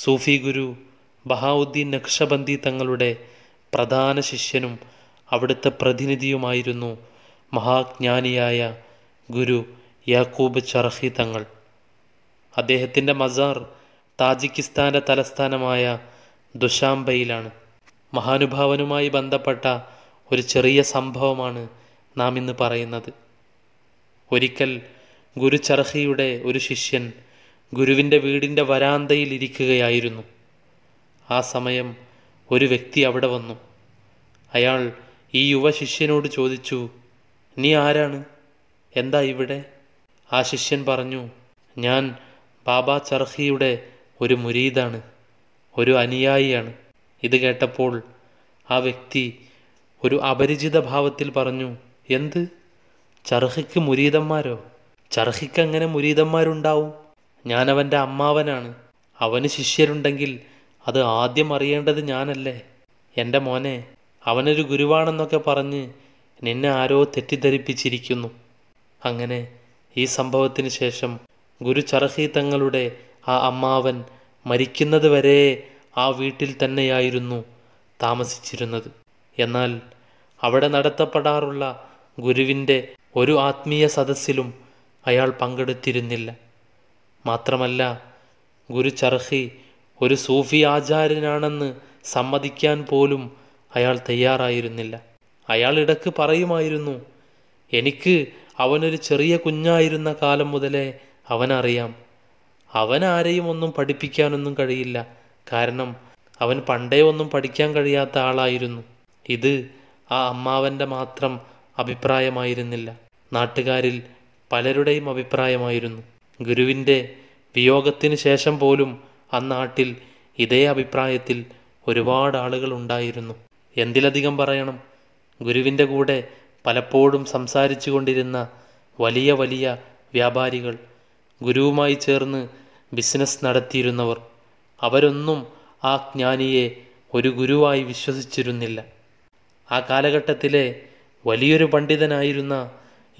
സൂഫി ഗുരു ബഹാവുദ്ദീൻ നഖ്ഷബന്ദി തങ്ങളുടെ പ്രധാന ശിഷ്യനും അവിടുത്തെ പ്രതിനിധിയുമായിരുന്നു മഹാജ്ഞാനിയായ ഗുരു യാക്കൂബ് ചർഹി തങ്ങൾ അദ്ദേഹത്തിൻ്റെ മസാർ താജിക്കിസ്ഥാൻ്റെ തലസ്ഥാനമായ ദുഷാംബയിലാണ് മഹാനുഭാവനുമായി ബന്ധപ്പെട്ട ഒരു ചെറിയ സംഭവമാണ് നാം ഇന്ന് പറയുന്നത് ഒരിക്കൽ ഗുരു ചർഹിയുടെ ഒരു ശിഷ്യൻ ഗുരുവിൻ്റെ വീടിൻ്റെ വരാന്തയിൽ ഇരിക്കുകയായിരുന്നു ആ സമയം ഒരു വ്യക്തി അവിടെ വന്നു അയാൾ ഈ യുവ ശിഷ്യനോട് ചോദിച്ചു നീ ആരാണ് എന്താ ഇവിടെ ആ ശിഷ്യൻ പറഞ്ഞു ഞാൻ ബാബ ചർഹിയുടെ ഒരു മുരീദാണ് ഒരു അനുയായിയാണ് ഇത് കേട്ടപ്പോൾ ആ വ്യക്തി ഒരു അപരിചിത ഭാവത്തിൽ പറഞ്ഞു എന്ത് ചർഹിക്ക് മുരീതന്മാരോ ചർഹിക്ക് അങ്ങനെ മുരീതന്മാരുണ്ടാവും ഞാനവൻ്റെ അമ്മാവനാണ് അവന് ശിഷ്യരുണ്ടെങ്കിൽ അത് ആദ്യം അറിയേണ്ടത് ഞാനല്ലേ എൻ്റെ മോനെ അവനൊരു ഗുരുവാണെന്നൊക്കെ പറഞ്ഞ് നിന്നെ ആരോ തെറ്റിദ്ധരിപ്പിച്ചിരിക്കുന്നു അങ്ങനെ ഈ സംഭവത്തിന് ശേഷം ഗുരു ചറഹി തങ്ങളുടെ ആ അമ്മാവൻ മരിക്കുന്നത് വരെ ആ വീട്ടിൽ തന്നെയായിരുന്നു താമസിച്ചിരുന്നത് എന്നാൽ അവിടെ നടത്തപ്പെടാറുള്ള ഗുരുവിൻ്റെ ഒരു ആത്മീയ സദസ്സിലും അയാൾ പങ്കെടുത്തിരുന്നില്ല മാത്രമല്ല ഗുരു ചർഹി ഒരു സൂഫി ആചാര്യനാണെന്ന് സമ്മതിക്കാൻ പോലും അയാൾ തയ്യാറായിരുന്നില്ല അയാൾ ഇടക്ക് പറയുമായിരുന്നു എനിക്ക് അവനൊരു ചെറിയ കുഞ്ഞായിരുന്ന കാലം മുതലേ അവനറിയാം അവൻ ആരെയും ഒന്നും പഠിപ്പിക്കാനൊന്നും കഴിയില്ല കാരണം അവൻ പണ്ടേ ഒന്നും പഠിക്കാൻ കഴിയാത്ത ആളായിരുന്നു ഇത് ആ അമ്മാവൻ്റെ മാത്രം അഭിപ്രായമായിരുന്നില്ല നാട്ടുകാരിൽ പലരുടെയും അഭിപ്രായമായിരുന്നു ഗുരുവിൻ്റെ വിയോഗത്തിന് ശേഷം പോലും അന്നാട്ടിൽ ഇതേ അഭിപ്രായത്തിൽ ഒരുപാട് ആളുകൾ ഉണ്ടായിരുന്നു എന്തിലധികം പറയണം ഗുരുവിൻ്റെ കൂടെ പലപ്പോഴും സംസാരിച്ചു കൊണ്ടിരുന്ന വലിയ വലിയ വ്യാപാരികൾ ഗുരുവുമായി ചേർന്ന് ബിസിനസ് നടത്തിയിരുന്നവർ അവരൊന്നും ആ ജ്ഞാനിയെ ഒരു ഗുരുവായി വിശ്വസിച്ചിരുന്നില്ല ആ കാലഘട്ടത്തിലെ വലിയൊരു പണ്ഡിതനായിരുന്ന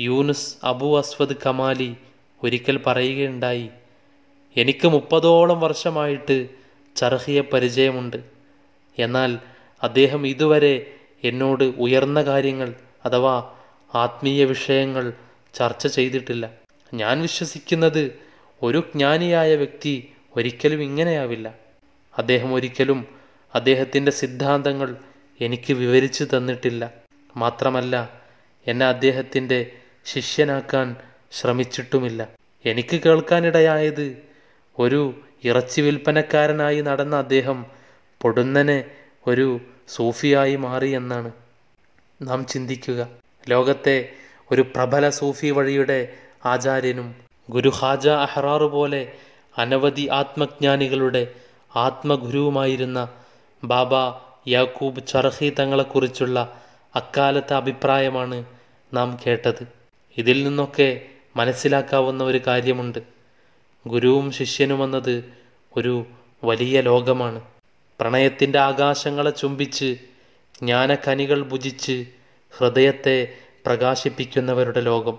യൂനുസ് അബു അസ്വദ് കമാലി ഒരിക്കൽ പറയുകയുണ്ടായി എനിക്ക് മുപ്പതോളം വർഷമായിട്ട് ചർഹിയെ പരിചയമുണ്ട് എന്നാൽ അദ്ദേഹം ഇതുവരെ എന്നോട് ഉയർന്ന കാര്യങ്ങൾ അഥവാ ആത്മീയ വിഷയങ്ങൾ ചർച്ച ചെയ്തിട്ടില്ല ഞാൻ വിശ്വസിക്കുന്നത് ഒരു ജ്ഞാനിയായ വ്യക്തി ഒരിക്കലും ഇങ്ങനെയാവില്ല അദ്ദേഹം ഒരിക്കലും അദ്ദേഹത്തിൻ്റെ സിദ്ധാന്തങ്ങൾ എനിക്ക് വിവരിച്ചു തന്നിട്ടില്ല മാത്രമല്ല എന്നെ അദ്ദേഹത്തിൻ്റെ ശിഷ്യനാക്കാൻ ശ്രമിച്ചിട്ടുമില്ല എനിക്ക് കേൾക്കാനിടയായത് ഒരു ഇറച്ചി വിൽപ്പനക്കാരനായി നടന്ന അദ്ദേഹം പൊടുന്നനെ ഒരു സൂഫിയായി മാറി എന്നാണ് നാം ചിന്തിക്കുക ലോകത്തെ ഒരു പ്രബല സൂഫി വഴിയുടെ ആചാര്യനും ഗുരു ഹാജ അഹ്റാറു പോലെ അനവധി ആത്മജ്ഞാനികളുടെ ആത്മഗുരുവുമായിരുന്ന ബാബ യാക്കൂബ് ചർഹി തങ്ങളെക്കുറിച്ചുള്ള അക്കാലത്തെ അഭിപ്രായമാണ് നാം കേട്ടത് ഇതിൽ നിന്നൊക്കെ മനസ്സിലാക്കാവുന്ന ഒരു കാര്യമുണ്ട് ഗുരുവും ശിഷ്യനുമെന്നത് ഒരു വലിയ ലോകമാണ് പ്രണയത്തിൻ്റെ ആകാശങ്ങളെ ചുംബിച്ച് ജ്ഞാനഖനികൾ ഭുജിച്ച് ഹൃദയത്തെ പ്രകാശിപ്പിക്കുന്നവരുടെ ലോകം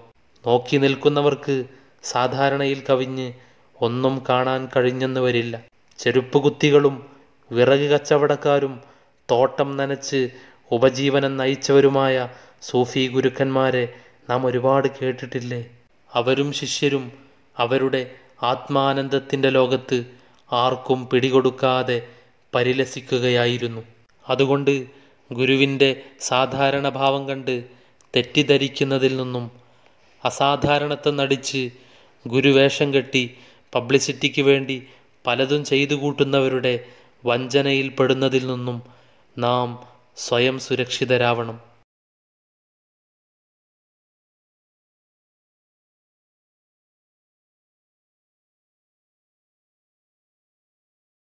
നോക്കി നിൽക്കുന്നവർക്ക് സാധാരണയിൽ കവിഞ്ഞ് ഒന്നും കാണാൻ കഴിഞ്ഞെന്ന് വരില്ല ചെരുപ്പുകുത്തികളും വിറക് കച്ചവടക്കാരും തോട്ടം നനച്ച് ഉപജീവനം നയിച്ചവരുമായ സൂഫി ഗുരുക്കന്മാരെ നാം ഒരുപാട് കേട്ടിട്ടില്ലേ അവരും ശിഷ്യരും അവരുടെ ആത്മാനന്ദത്തിൻ്റെ ലോകത്ത് ആർക്കും പിടികൊടുക്കാതെ പരിലസിക്കുകയായിരുന്നു അതുകൊണ്ട് ഗുരുവിൻ്റെ സാധാരണ ഭാവം കണ്ട് തെറ്റിദ്ധരിക്കുന്നതിൽ നിന്നും അസാധാരണത്തെ നടിച്ച് ഗുരുവേഷം കെട്ടി പബ്ലിസിറ്റിക്ക് വേണ്ടി പലതും ചെയ്തു കൂട്ടുന്നവരുടെ വഞ്ചനയിൽപ്പെടുന്നതിൽ നിന്നും നാം സ്വയം സുരക്ഷിതരാവണം